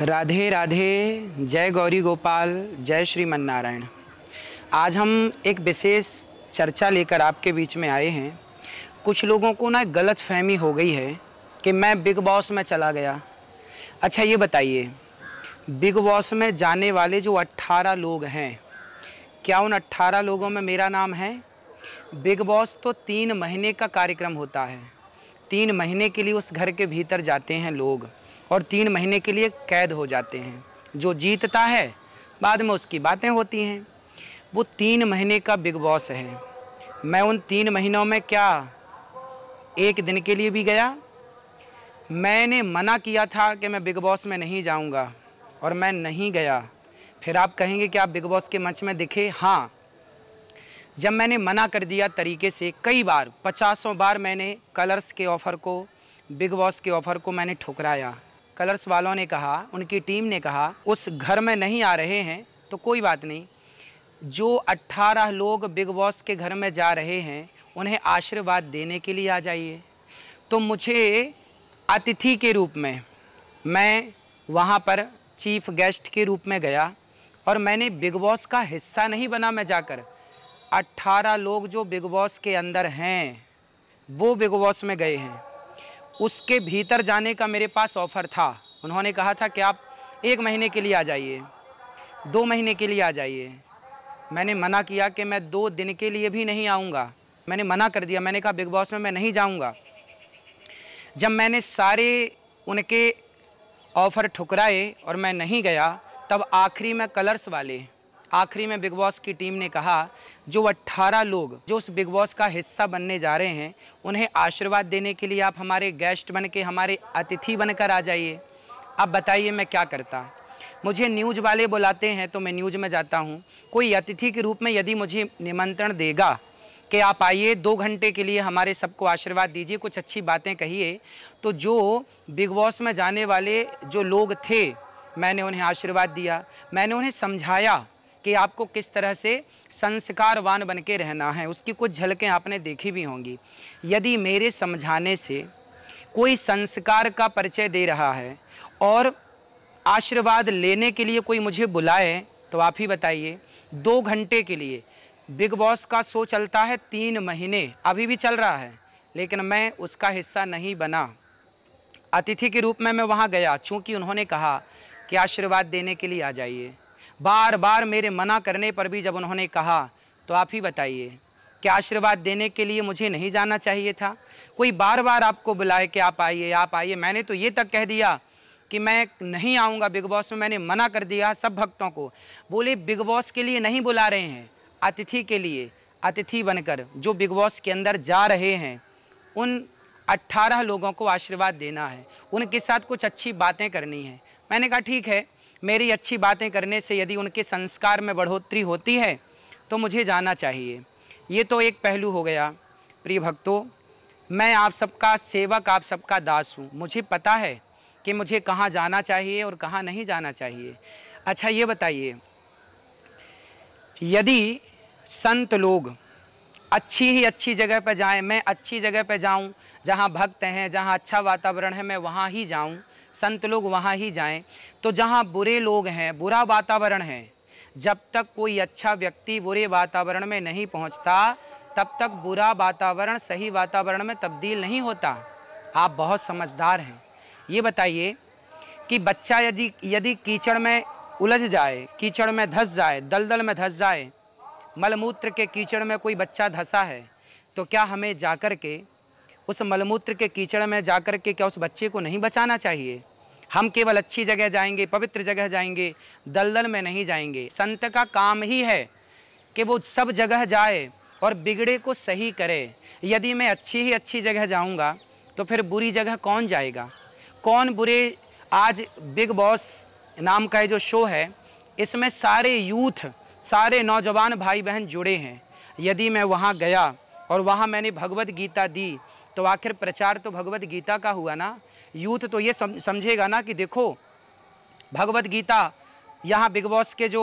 राधे राधे जय गौरी गोपाल जय श्री मन्नारायण आज हम एक विशेष चर्चा लेकर आपके बीच में आए हैं कुछ लोगों को ना गलत फहमी हो गई है कि मैं बिग बॉस में चला गया अच्छा ये बताइए बिग बॉस में जाने वाले जो 18 लोग हैं क्या उन 18 लोगों में मेरा नाम है बिग बॉस तो तीन महीने का कार्यक्रम होता है तीन महीने के लिए उस घर के भीतर जाते हैं लोग और तीन महीने के लिए कैद हो जाते हैं जो जीतता है बाद में उसकी बातें होती हैं वो तीन महीने का बिग बॉस है मैं उन तीन महीनों में क्या एक दिन के लिए भी गया मैंने मना किया था कि मैं बिग बॉस में नहीं जाऊंगा और मैं नहीं गया फिर आप कहेंगे कि आप बिग बॉस के मंच में दिखे हाँ जब मैंने मना कर दिया तरीके से कई बार पचासों बार मैंने कलर्स के ऑफ़र को बिग बॉस के ऑफ़र को मैंने ठुकराया कलर्स वालों ने कहा उनकी टीम ने कहा उस घर में नहीं आ रहे हैं तो कोई बात नहीं जो 18 लोग बिग बॉस के घर में जा रहे हैं उन्हें आशीर्वाद देने के लिए आ जाइए तो मुझे अतिथि के रूप में मैं वहाँ पर चीफ गेस्ट के रूप में गया और मैंने बिग बॉस का हिस्सा नहीं बना मैं जाकर 18 लोग जो बिग बॉस के अंदर हैं वो बिग बॉस में गए हैं उसके भीतर जाने का मेरे पास ऑफ़र था उन्होंने कहा था कि आप एक महीने के लिए आ जाइए दो महीने के लिए आ जाइए मैंने मना किया कि मैं दो दिन के लिए भी नहीं आऊँगा मैंने मना कर दिया मैंने कहा बिग बॉस में मैं नहीं जाऊँगा जब मैंने सारे उनके ऑफ़र ठुकराए और मैं नहीं गया तब आखिरी में कलर्स वाले आखिरी में बिग बॉस की टीम ने कहा जो 18 लोग जो उस बिग बॉस का हिस्सा बनने जा रहे हैं उन्हें आशीर्वाद देने के लिए आप हमारे गेस्ट बन के हमारे अतिथि बनकर आ जाइए आप बताइए मैं क्या करता मुझे न्यूज वाले बुलाते हैं तो मैं न्यूज में जाता हूँ कोई अतिथि के रूप में यदि मुझे निमंत्रण देगा कि आप आइए दो घंटे के लिए हमारे सबको आशीर्वाद दीजिए कुछ अच्छी बातें कहिए तो जो बिग बॉस में जाने वाले जो लोग थे मैंने उन्हें आशीर्वाद दिया मैंने उन्हें समझाया कि आपको किस तरह से संस्कारवान बन के रहना है उसकी कुछ झलकें आपने देखी भी होंगी यदि मेरे समझाने से कोई संस्कार का परिचय दे रहा है और आशीर्वाद लेने के लिए कोई मुझे बुलाए तो आप ही बताइए दो घंटे के लिए बिग बॉस का शो चलता है तीन महीने अभी भी चल रहा है लेकिन मैं उसका हिस्सा नहीं बना अतिथि के रूप में मैं वहाँ गया चूँकि उन्होंने कहा कि आशीर्वाद देने के लिए आ जाइए बार बार मेरे मना करने पर भी जब उन्होंने कहा तो आप ही बताइए क्या आशीर्वाद देने के लिए मुझे नहीं जाना चाहिए था कोई बार बार आपको बुलाए कि आप आइए आप आइए मैंने तो ये तक कह दिया कि मैं नहीं आऊँगा बिग बॉस में मैंने मना कर दिया सब भक्तों को बोले बिग बॉस के लिए नहीं बुला रहे हैं अतिथि के लिए अतिथि बनकर जो बिग बॉस के अंदर जा रहे हैं उन 18 लोगों को आशीर्वाद देना है उनके साथ कुछ अच्छी बातें करनी है मैंने कहा ठीक है मेरी अच्छी बातें करने से यदि उनके संस्कार में बढ़ोतरी होती है तो मुझे जाना चाहिए ये तो एक पहलू हो गया प्रिय भक्तों मैं आप सबका सेवक आप सबका दास हूँ मुझे पता है कि मुझे कहाँ जाना चाहिए और कहाँ नहीं जाना चाहिए अच्छा ये बताइए यदि संत लोग अच्छी ही अच्छी जगह पर जाएं मैं अच्छी जगह पर जाऊं जहां भक्त हैं जहां अच्छा वातावरण है मैं वहां ही जाऊं संत लोग वहाँ ही जाएं तो जहाँ बुरे लोग हैं बुरा वातावरण है जब तक कोई अच्छा व्यक्ति बुरे वातावरण में नहीं पहुँचता तब तक बुरा वातावरण सही वातावरण में तब्दील नहीं होता आप बहुत समझदार हैं ये बताइए कि बच्चा यदि यदि कीचड़ में उलझ जाए कीचड़ में धस जाए दलदल में धस जाए मलमूत्र के कीचड़ में कोई बच्चा धंसा है तो क्या हमें जाकर के उस मलमूत्र के कीचड़ में जा कर के क्या उस बच्चे को नहीं बचाना चाहिए हम केवल अच्छी जगह जाएंगे पवित्र जगह जाएंगे दलदल में नहीं जाएंगे संत का काम ही है कि वो सब जगह जाए और बिगड़े को सही करे यदि मैं अच्छी ही अच्छी जगह जाऊंगा तो फिर बुरी जगह कौन जाएगा कौन बुरे आज बिग बॉस नाम का जो शो है इसमें सारे यूथ सारे नौजवान भाई बहन जुड़े हैं यदि मैं वहाँ गया और वहाँ मैंने भगवत गीता दी तो आखिर प्रचार तो भगवत गीता का हुआ ना यूथ तो ये सम, समझेगा ना कि देखो भगवत गीता यहाँ बिग बॉस के जो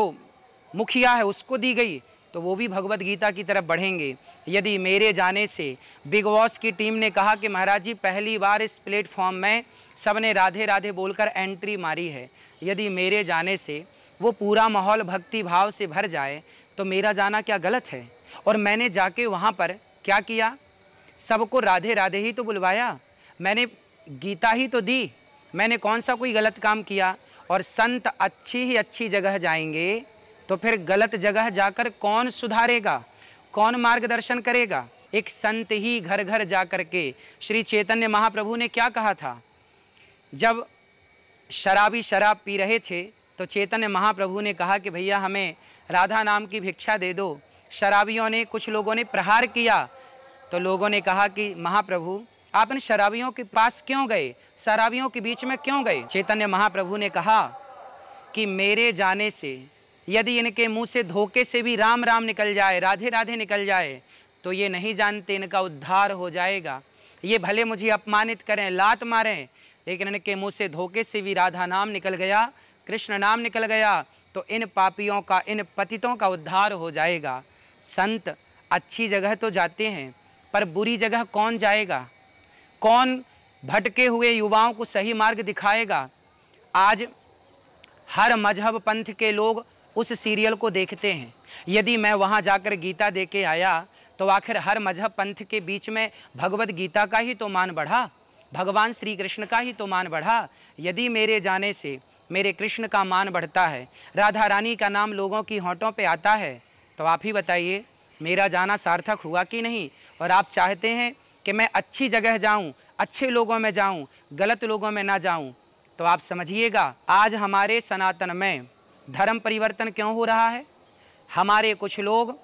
मुखिया है उसको दी गई तो वो भी भगवत गीता की तरफ बढ़ेंगे यदि मेरे जाने से बिग बॉस की टीम ने कहा कि महाराज जी पहली बार इस प्लेटफॉर्म में सब ने राधे राधे बोलकर एंट्री मारी है यदि मेरे जाने से वो पूरा माहौल भक्ति भाव से भर जाए तो मेरा जाना क्या गलत है और मैंने जाके वहाँ पर क्या किया सबको राधे राधे ही तो बुलवाया मैंने गीता ही तो दी मैंने कौन सा कोई गलत काम किया और संत अच्छी ही अच्छी जगह जाएंगे तो फिर गलत जगह जाकर कौन सुधारेगा कौन मार्गदर्शन करेगा एक संत ही घर घर जा कर के श्री चैतन्य महाप्रभु ने क्या कहा था जब शराबी शराब पी रहे थे तो चैतन्य महाप्रभु ने कहा कि भैया हमें राधा नाम की भिक्षा दे दो शराबियों ने कुछ लोगों ने प्रहार किया तो लोगों ने कहा कि महाप्रभु आप इन शराबियों के पास क्यों गए शराबियों के बीच में क्यों गए चैतन्य महाप्रभु ने कहा कि मेरे जाने से यदि इनके मुंह से धोखे से भी राम राम निकल जाए राधे राधे निकल जाए तो ये नहीं जानते इनका उद्धार हो जाएगा ये भले मुझे अपमानित करें लात मारें लेकिन इनके मुंह से धोखे से भी राधा नाम निकल गया कृष्ण नाम निकल गया तो इन पापियों का इन पतितों का उद्धार हो जाएगा संत अच्छी जगह तो जाते हैं पर बुरी जगह कौन जाएगा कौन भटके हुए युवाओं को सही मार्ग दिखाएगा आज हर मजहब पंथ के लोग उस सीरियल को देखते हैं यदि मैं वहाँ जाकर गीता दे के आया तो आखिर हर मजहब पंथ के बीच में भगवत गीता का ही तो मान बढ़ा भगवान श्री कृष्ण का ही तो मान बढ़ा यदि मेरे जाने से मेरे कृष्ण का मान बढ़ता है राधा रानी का नाम लोगों की होंठों पे आता है तो आप ही बताइए मेरा जाना सार्थक हुआ कि नहीं और आप चाहते हैं कि मैं अच्छी जगह जाऊं, अच्छे लोगों में जाऊं, गलत लोगों में ना जाऊं, तो आप समझिएगा आज हमारे सनातन में धर्म परिवर्तन क्यों हो रहा है हमारे कुछ लोग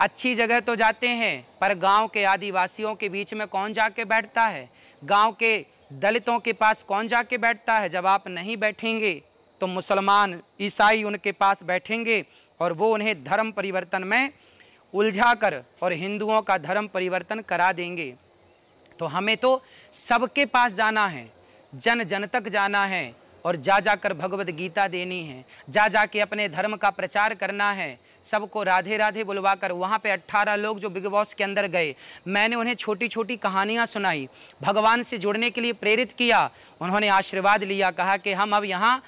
अच्छी जगह तो जाते हैं पर गांव के आदिवासियों के बीच में कौन जाके बैठता है गांव के दलितों के पास कौन जाके बैठता है जब आप नहीं बैठेंगे तो मुसलमान ईसाई उनके पास बैठेंगे और वो उन्हें धर्म परिवर्तन में उलझाकर और हिंदुओं का धर्म परिवर्तन करा देंगे तो हमें तो सबके पास जाना है जन जन तक जाना है और जा जाकर भगवत गीता देनी है जा जा के अपने धर्म का प्रचार करना है सबको राधे राधे बुलवा कर वहाँ पे 18 लोग जो बिग बॉस के अंदर गए मैंने उन्हें छोटी छोटी कहानियाँ सुनाई भगवान से जुड़ने के लिए प्रेरित किया उन्होंने आशीर्वाद लिया कहा कि हम अब यहाँ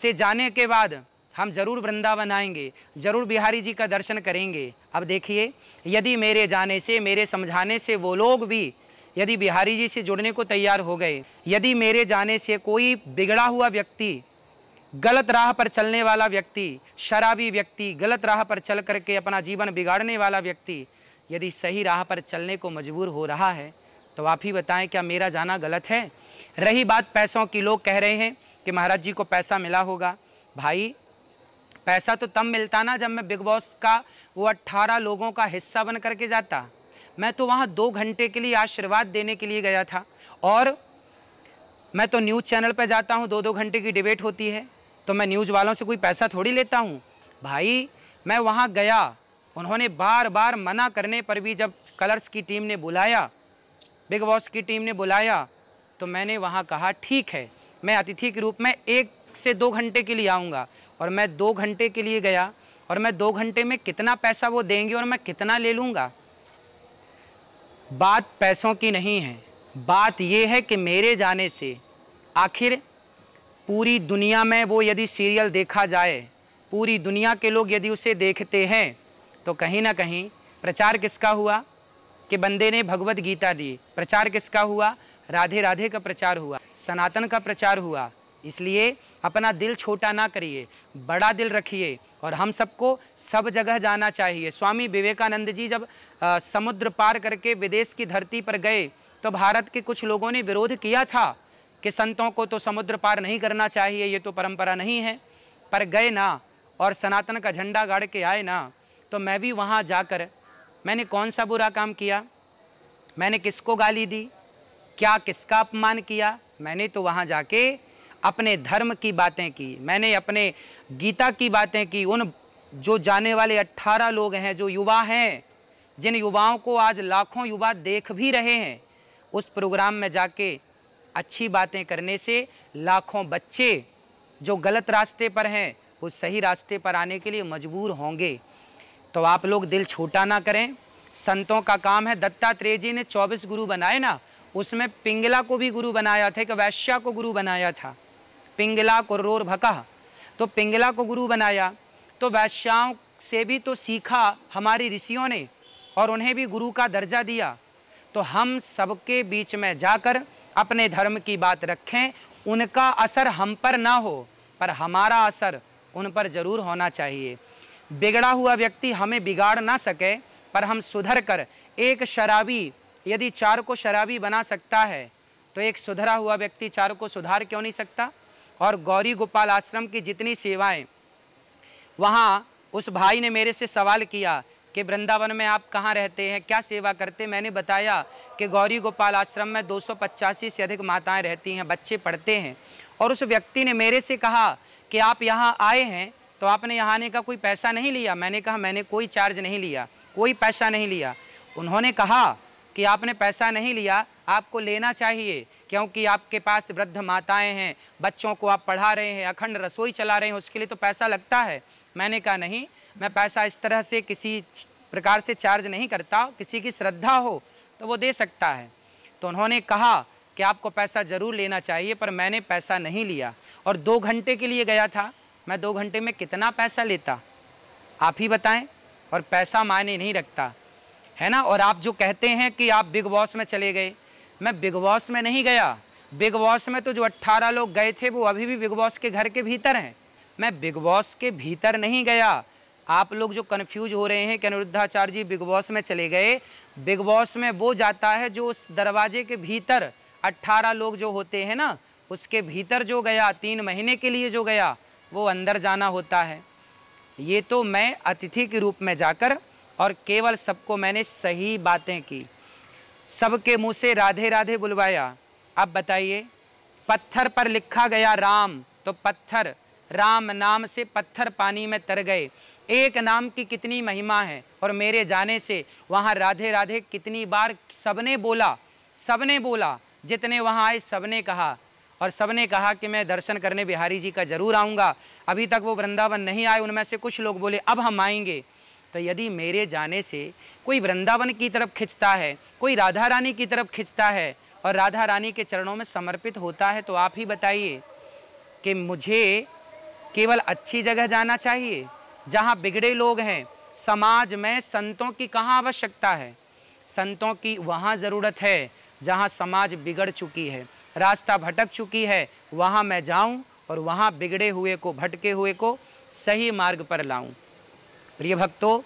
से जाने के बाद हम जरूर वृंदावन आएंगे जरूर बिहारी जी का दर्शन करेंगे अब देखिए यदि मेरे जाने से मेरे समझाने से वो लोग भी यदि बिहारी जी से जुड़ने को तैयार हो गए यदि मेरे जाने से कोई बिगड़ा हुआ व्यक्ति गलत राह पर चलने वाला व्यक्ति शराबी व्यक्ति गलत राह पर चल करके अपना जीवन बिगाड़ने वाला व्यक्ति यदि सही राह पर चलने को मजबूर हो रहा है तो आप ही बताएं क्या मेरा जाना गलत है रही बात पैसों की लोग कह रहे हैं कि महाराज जी को पैसा मिला होगा भाई पैसा तो तब मिलता ना जब मैं बिग बॉस का वो अट्ठारह लोगों का हिस्सा बन करके जाता मैं तो वहाँ दो घंटे के लिए आशीर्वाद देने के लिए गया था और मैं तो न्यूज़ चैनल पर जाता हूँ दो दो घंटे की डिबेट होती है तो मैं न्यूज़ वालों से कोई पैसा थोड़ी लेता हूँ भाई मैं वहाँ गया उन्होंने बार बार मना करने पर भी जब कलर्स की टीम ने बुलाया बिग बॉस की टीम ने बुलाया तो मैंने वहाँ कहा ठीक है मैं अतिथि के रूप में एक से दो घंटे के लिए आऊँगा और मैं दो घंटे के लिए गया और मैं दो घंटे में कितना पैसा वो देंगे और मैं कितना ले लूँगा बात पैसों की नहीं है बात ये है कि मेरे जाने से आखिर पूरी दुनिया में वो यदि सीरियल देखा जाए पूरी दुनिया के लोग यदि उसे देखते हैं तो कहीं ना कहीं प्रचार किसका हुआ कि बंदे ने भगवत गीता दी प्रचार किसका हुआ राधे राधे का प्रचार हुआ सनातन का प्रचार हुआ इसलिए अपना दिल छोटा ना करिए बड़ा दिल रखिए और हम सबको सब जगह जाना चाहिए स्वामी विवेकानंद जी जब आ, समुद्र पार करके विदेश की धरती पर गए तो भारत के कुछ लोगों ने विरोध किया था कि संतों को तो समुद्र पार नहीं करना चाहिए ये तो परंपरा नहीं है पर गए ना और सनातन का झंडा गाड़ के आए ना तो मैं भी वहाँ जाकर मैंने कौन सा बुरा काम किया मैंने किसको गाली दी क्या किसका अपमान किया मैंने तो वहाँ जाके अपने धर्म की बातें की मैंने अपने गीता की बातें की उन जो जाने वाले 18 लोग हैं जो युवा हैं जिन युवाओं को आज लाखों युवा देख भी रहे हैं उस प्रोग्राम में जाके अच्छी बातें करने से लाखों बच्चे जो गलत रास्ते पर हैं वो सही रास्ते पर आने के लिए मजबूर होंगे तो आप लोग दिल छोटा ना करें संतों का काम है दत्तात्रेय जी ने 24 गुरु बनाए ना उसमें पिंगला को भी गुरु बनाया था एक वैश्या को गुरु बनाया था पिंगला कुर्रोर भका तो पिंगला को गुरु बनाया तो वैश्याओं से भी तो सीखा हमारी ऋषियों ने और उन्हें भी गुरु का दर्जा दिया तो हम सबके बीच में जाकर अपने धर्म की बात रखें उनका असर हम पर ना हो पर हमारा असर उन पर ज़रूर होना चाहिए बिगड़ा हुआ व्यक्ति हमें बिगाड़ ना सके पर हम सुधर कर एक शराबी यदि चार को शराबी बना सकता है तो एक सुधरा हुआ व्यक्ति चार को सुधार क्यों नहीं सकता और गौरी गोपाल आश्रम की जितनी सेवाएं वहाँ उस भाई ने मेरे से सवाल किया कि वृंदावन में आप कहाँ रहते हैं क्या सेवा करते मैंने बताया कि गौरी गोपाल आश्रम में दो से अधिक माताएं रहती हैं बच्चे पढ़ते हैं और उस व्यक्ति ने मेरे से कहा कि आप यहाँ आए हैं तो आपने यहाँ आने का कोई पैसा नहीं लिया मैंने कहा मैंने कोई चार्ज नहीं लिया कोई पैसा नहीं लिया उन्होंने कहा कि आपने पैसा नहीं लिया आपको लेना चाहिए क्योंकि आपके पास वृद्ध माताएं हैं बच्चों को आप पढ़ा रहे हैं अखंड रसोई चला रहे हैं उसके लिए तो पैसा लगता है मैंने कहा नहीं मैं पैसा इस तरह से किसी प्रकार से चार्ज नहीं करता किसी की श्रद्धा हो तो वो दे सकता है तो उन्होंने कहा कि आपको पैसा ज़रूर लेना चाहिए पर मैंने पैसा नहीं लिया और दो घंटे के लिए गया था मैं दो घंटे में कितना पैसा लेता आप ही बताएं और पैसा मायने नहीं रखता है ना और आप जो कहते हैं कि आप बिग बॉस में चले गए मैं बिग बॉस में नहीं गया बिग बॉस में तो जो 18 लोग गए थे वो अभी भी बिग बॉस के घर के भीतर हैं मैं बिग बॉस के भीतर नहीं गया आप लोग जो कन्फ्यूज हो रहे हैं कि अनिरुद्धाचार्य जी बिग बॉस में चले गए बिग बॉस में वो जाता है जो उस दरवाजे के भीतर अट्ठारह लोग जो होते हैं ना उसके भीतर जो गया तीन महीने के लिए जो गया वो अंदर जाना होता है ये तो मैं अतिथि के रूप में जाकर और केवल सबको मैंने सही बातें की सबके मुंह से राधे राधे बुलवाया अब बताइए पत्थर पर लिखा गया राम तो पत्थर राम नाम से पत्थर पानी में तर गए एक नाम की कितनी महिमा है और मेरे जाने से वहाँ राधे राधे कितनी बार सबने बोला सबने बोला जितने वहाँ आए सबने कहा और सबने कहा कि मैं दर्शन करने बिहारी जी का ज़रूर आऊँगा अभी तक वो वृंदावन नहीं आए उनमें से कुछ लोग बोले अब हम आएंगे तो यदि मेरे जाने से कोई वृंदावन की तरफ खिंचता है कोई राधा रानी की तरफ खिंचता है और राधा रानी के चरणों में समर्पित होता है तो आप ही बताइए कि मुझे केवल अच्छी जगह जाना चाहिए जहाँ बिगड़े लोग हैं समाज में संतों की कहाँ आवश्यकता है संतों की वहाँ ज़रूरत है जहाँ समाज बिगड़ चुकी है रास्ता भटक चुकी है वहाँ मैं जाऊँ और वहाँ बिगड़े हुए को भटके हुए को सही मार्ग पर लाऊं प्रिय भक्तों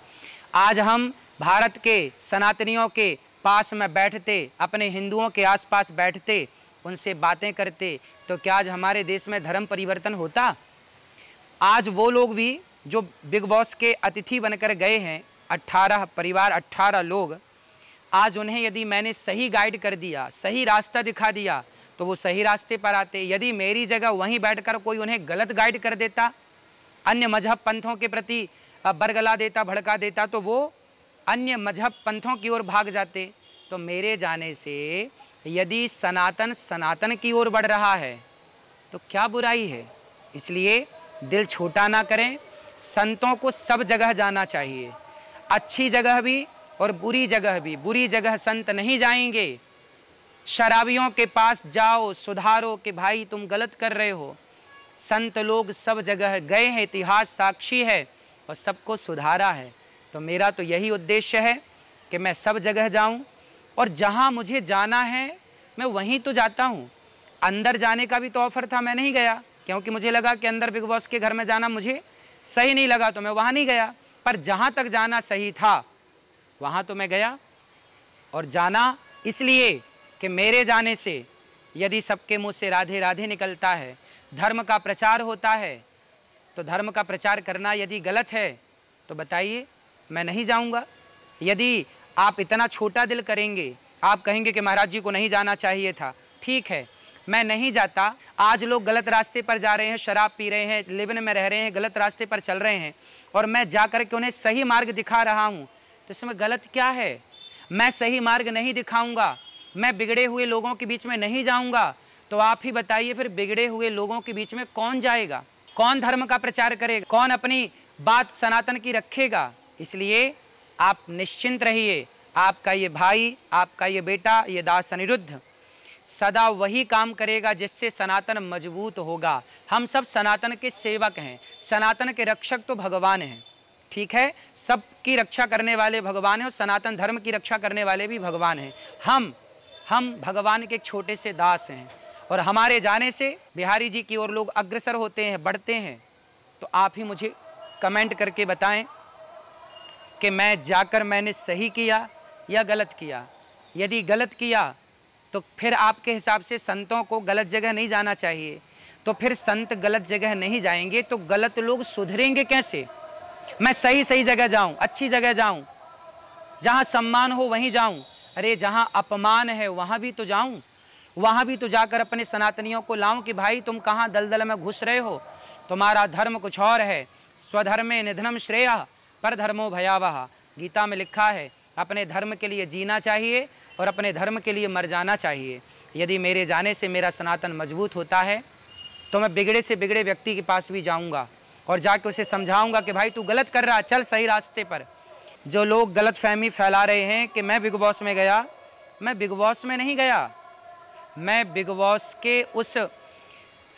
आज हम भारत के सनातनियों के पास में बैठते अपने हिंदुओं के आसपास बैठते उनसे बातें करते तो क्या आज हमारे देश में धर्म परिवर्तन होता आज वो लोग भी जो बिग बॉस के अतिथि बनकर गए हैं अट्ठारह परिवार अट्ठारह लोग आज उन्हें यदि मैंने सही गाइड कर दिया सही रास्ता दिखा दिया तो वो सही रास्ते पर आते यदि मेरी जगह वहीं बैठकर कोई उन्हें गलत गाइड कर देता अन्य मजहब पंथों के प्रति बरगला देता भड़का देता तो वो अन्य मजहब पंथों की ओर भाग जाते तो मेरे जाने से यदि सनातन सनातन की ओर बढ़ रहा है तो क्या बुराई है इसलिए दिल छोटा ना करें संतों को सब जगह जाना चाहिए अच्छी जगह भी और बुरी जगह भी बुरी जगह संत नहीं जाएंगे शराबियों के पास जाओ सुधारो कि भाई तुम गलत कर रहे हो संत लोग सब जगह गए हैं इतिहास साक्षी है और सबको सुधारा है तो मेरा तो यही उद्देश्य है कि मैं सब जगह जाऊं और जहां मुझे जाना है मैं वहीं तो जाता हूं अंदर जाने का भी तो ऑफ़र था मैं नहीं गया क्योंकि मुझे लगा कि अंदर बिग बॉस के घर में जाना मुझे सही नहीं लगा तो मैं वहाँ नहीं गया पर जहाँ तक जाना सही था वहाँ तो मैं गया और जाना इसलिए कि मेरे जाने से यदि सबके मुंह से राधे राधे निकलता है धर्म का प्रचार होता है तो धर्म का प्रचार करना यदि गलत है तो बताइए मैं नहीं जाऊंगा यदि आप इतना छोटा दिल करेंगे आप कहेंगे कि महाराज जी को नहीं जाना चाहिए था ठीक है मैं नहीं जाता आज लोग गलत रास्ते पर जा रहे हैं शराब पी रहे हैं लिवन में रह रहे हैं गलत रास्ते पर चल रहे हैं और मैं जा कर के उन्हें सही मार्ग दिखा रहा हूँ तो इसमें गलत क्या है मैं सही मार्ग नहीं दिखाऊंगा मैं बिगड़े हुए लोगों के बीच में नहीं जाऊंगा तो आप ही बताइए फिर बिगड़े हुए लोगों के बीच में कौन जाएगा कौन धर्म का प्रचार करेगा कौन अपनी बात सनातन की रखेगा इसलिए आप निश्चिंत रहिए आपका ये भाई आपका ये बेटा ये दास अनिरुद्ध सदा वही काम करेगा जिससे सनातन मजबूत होगा हम सब सनातन के सेवक हैं सनातन के रक्षक तो भगवान हैं ठीक है सबकी रक्षा करने वाले भगवान हैं और सनातन धर्म की रक्षा करने वाले भी भगवान हैं हम हम भगवान के छोटे से दास हैं और हमारे जाने से बिहारी जी की ओर लोग अग्रसर होते हैं बढ़ते हैं तो आप ही मुझे कमेंट करके बताएं कि मैं जाकर मैंने सही किया या गलत किया यदि गलत किया तो फिर आपके हिसाब से संतों को गलत जगह नहीं जाना चाहिए तो फिर संत गलत जगह नहीं जाएंगे तो गलत लोग सुधरेंगे कैसे मैं सही सही जगह जाऊं अच्छी जगह जाऊं जहां सम्मान हो वहीं जाऊं अरे जहां अपमान है वहां भी तो जाऊं वहाँ भी तो जाकर अपने सनातनियों को लाऊं कि भाई तुम कहाँ दलदल में घुस रहे हो तुम्हारा धर्म कुछ और है स्वधर्मे निधनम श्रेय पर धर्मो भयावह गीता में लिखा है अपने धर्म के लिए जीना चाहिए और अपने धर्म के लिए मर जाना चाहिए यदि मेरे जाने से मेरा सनातन मजबूत होता है तो मैं बिगड़े से बिगड़े व्यक्ति के पास भी जाऊँगा और जाके उसे समझाऊँगा कि भाई तू गलत कर रहा चल सही रास्ते पर जो लोग गलत फहमी फैला रहे हैं कि मैं बिग बॉस में गया मैं बिग बॉस में नहीं गया मैं बिग बॉस के उस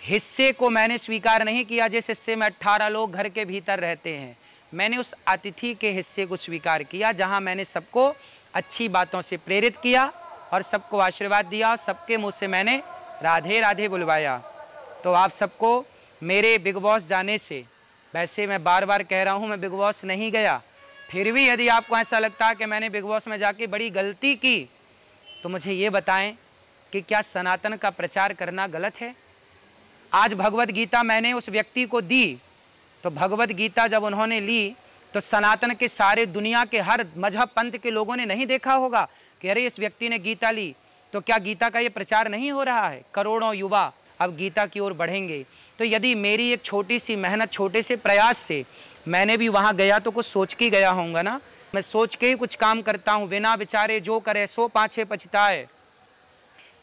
हिस्से को मैंने स्वीकार नहीं किया जिस हिस्से में अट्ठारह लोग घर के भीतर रहते हैं मैंने उस अतिथि के हिस्से को स्वीकार किया जहाँ मैंने सबको अच्छी बातों से प्रेरित किया और सबको आशीर्वाद दिया सबके मुँह से मैंने राधे राधे बुलवाया तो आप सबको मेरे बिग बॉस जाने से वैसे मैं बार बार कह रहा हूँ मैं बिग बॉस नहीं गया फिर भी यदि आपको ऐसा लगता है कि मैंने बिग बॉस में जाके बड़ी गलती की तो मुझे ये बताएं कि क्या सनातन का प्रचार करना गलत है आज भगवत गीता मैंने उस व्यक्ति को दी तो भगवत गीता जब उन्होंने ली तो सनातन के सारे दुनिया के हर मजहब पंथ के लोगों ने नहीं देखा होगा कि अरे इस व्यक्ति ने गीता ली तो क्या गीता का ये प्रचार नहीं हो रहा है करोड़ों युवा अब गीता की ओर बढ़ेंगे तो यदि मेरी एक छोटी सी मेहनत छोटे से प्रयास से मैंने भी वहाँ गया तो कुछ सोच के गया होंगे ना मैं सोच के ही कुछ काम करता हूँ बिना विचारे जो करे सो पाछे पछताए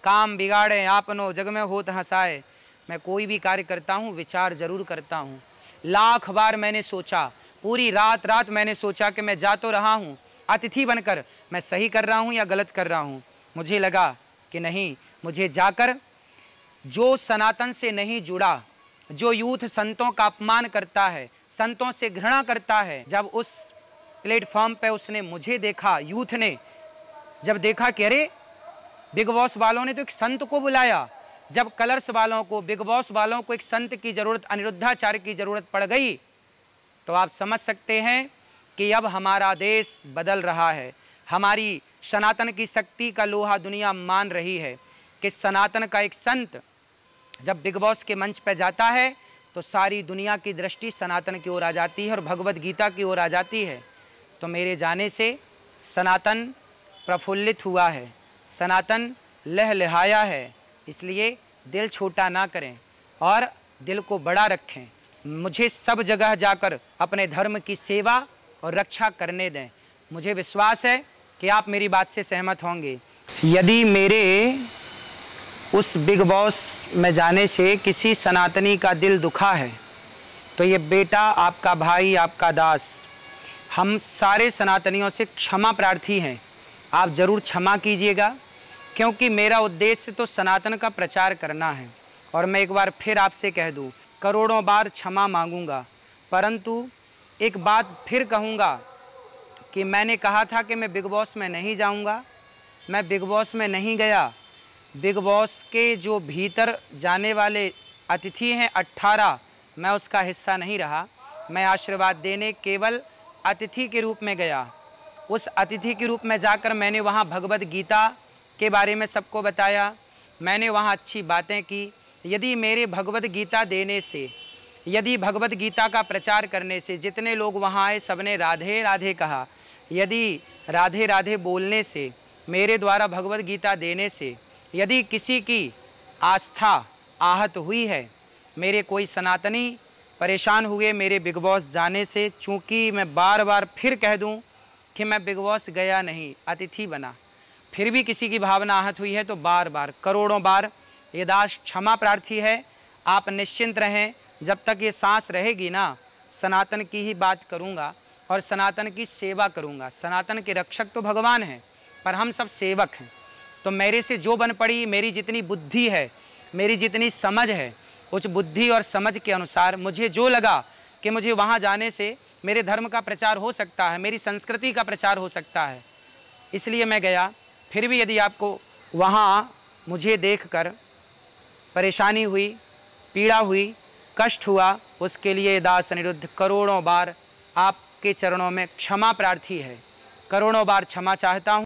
काम बिगाड़े आपनो जग में होत हंसाए मैं कोई भी कार्य करता हूँ विचार जरूर करता हूँ लाख बार मैंने सोचा पूरी रात रात मैंने सोचा कि मैं जा तो रहा हूँ अतिथि बनकर मैं सही कर रहा हूँ या गलत कर रहा हूँ मुझे लगा कि नहीं मुझे जाकर जो सनातन से नहीं जुड़ा जो यूथ संतों का अपमान करता है संतों से घृणा करता है जब उस प्लेटफॉर्म पे उसने मुझे देखा यूथ ने जब देखा कि अरे बिग बॉस वालों ने तो एक संत को बुलाया जब कलर्स वालों को बिग बॉस वालों को एक संत की ज़रूरत अनिरुद्धाचार्य की ज़रूरत पड़ गई तो आप समझ सकते हैं कि अब हमारा देश बदल रहा है हमारी सनातन की शक्ति का लोहा दुनिया मान रही है कि सनातन का एक संत जब बिग बॉस के मंच पर जाता है तो सारी दुनिया की दृष्टि सनातन की ओर आ जाती है और भगवत गीता की ओर आ जाती है तो मेरे जाने से सनातन प्रफुल्लित हुआ है सनातन लहलहाया है इसलिए दिल छोटा ना करें और दिल को बड़ा रखें मुझे सब जगह जाकर अपने धर्म की सेवा और रक्षा करने दें मुझे विश्वास है कि आप मेरी बात से सहमत होंगे यदि मेरे उस बिग बॉस में जाने से किसी सनातनी का दिल दुखा है तो ये बेटा आपका भाई आपका दास हम सारे सनातनियों से क्षमा प्रार्थी हैं आप ज़रूर क्षमा कीजिएगा क्योंकि मेरा उद्देश्य तो सनातन का प्रचार करना है और मैं एक बार फिर आपसे कह दूँ करोड़ों बार क्षमा मांगूंगा परंतु एक बात फिर कहूँगा कि मैंने कहा था कि मैं बिग बॉस में नहीं जाऊँगा मैं बिग बॉस में नहीं गया बिग बॉस के जो भीतर जाने वाले अतिथि हैं अट्ठारह मैं उसका हिस्सा नहीं रहा मैं आशीर्वाद देने केवल अतिथि के रूप में गया उस अतिथि के रूप में जाकर मैंने वहाँ भगवद गीता के बारे में सबको बताया मैंने वहाँ अच्छी बातें की यदि मेरे भगवद गीता देने से यदि भगवद गीता का प्रचार करने से जितने लोग वहाँ आए सबने राधे राधे कहा यदि राधे राधे बोलने से मेरे द्वारा भगवद गीता देने से यदि किसी की आस्था आहत हुई है मेरे कोई सनातनी परेशान हुए मेरे बिग बॉस जाने से चूँकि मैं बार बार फिर कह दूँ कि मैं बिग बॉस गया नहीं अतिथि बना फिर भी किसी की भावना आहत हुई है तो बार बार करोड़ों बार ये दास क्षमा प्रार्थी है आप निश्चिंत रहें जब तक ये सांस रहेगी ना सनातन की ही बात करूँगा और सनातन की सेवा करूँगा सनातन के रक्षक तो भगवान हैं पर हम सब सेवक हैं तो मेरे से जो बन पड़ी मेरी जितनी बुद्धि है मेरी जितनी समझ है उस बुद्धि और समझ के अनुसार मुझे जो लगा कि मुझे वहाँ जाने से मेरे धर्म का प्रचार हो सकता है मेरी संस्कृति का प्रचार हो सकता है इसलिए मैं गया फिर भी यदि आपको वहाँ मुझे देखकर परेशानी हुई पीड़ा हुई कष्ट हुआ उसके लिए दास अनिरुद्ध करोड़ों बार आपके चरणों में क्षमा प्रार्थी है करोड़ों बार क्षमा चाहता हूँ